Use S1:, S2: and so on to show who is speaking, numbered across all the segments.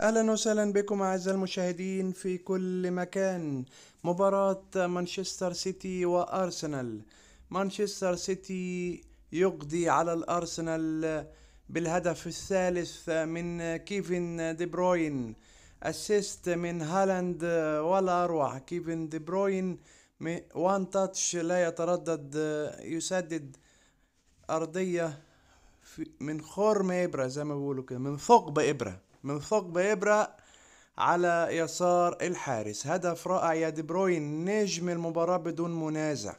S1: اهلا وسهلا بكم اعزائي المشاهدين في كل مكان مباراة مانشستر سيتي وارسنال مانشستر سيتي يقضي على الارسنال بالهدف الثالث من كيفن دي بروين اسيست من هالاند ولا اروع كيفن دي بروين وان تاتش لا يتردد يسدد ارضيه من خرم ابره زي ما بيقولوا كده من ثقب ابره من ثقب إبرة على يسار الحارس هدف رائع يا دي بروين نجم المباراة بدون منازع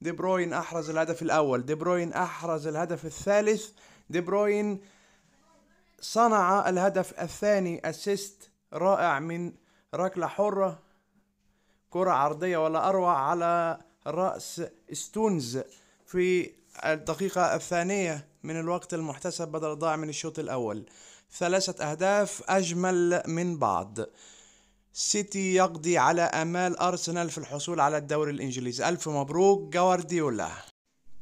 S1: دي بروين أحرز الهدف الأول دي بروين أحرز الهدف الثالث دي بروين صنع الهدف الثاني أسيست رائع من ركلة حرة كرة عرضية ولا أروع على رأس ستونز في الدقيقة الثانية من الوقت المحتسب بدل ضاع من الشوط الأول ثلاثة أهداف أجمل من بعض سيتي يقضي على أمال أرسنال في الحصول على الدوري الإنجليزي ألف مبروك جوارديولا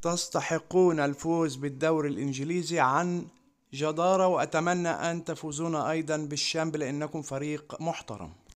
S1: تستحقون الفوز بالدوري الإنجليزي عن جدارة وأتمنى أن تفوزون أيضا بالشامب لأنكم فريق محترم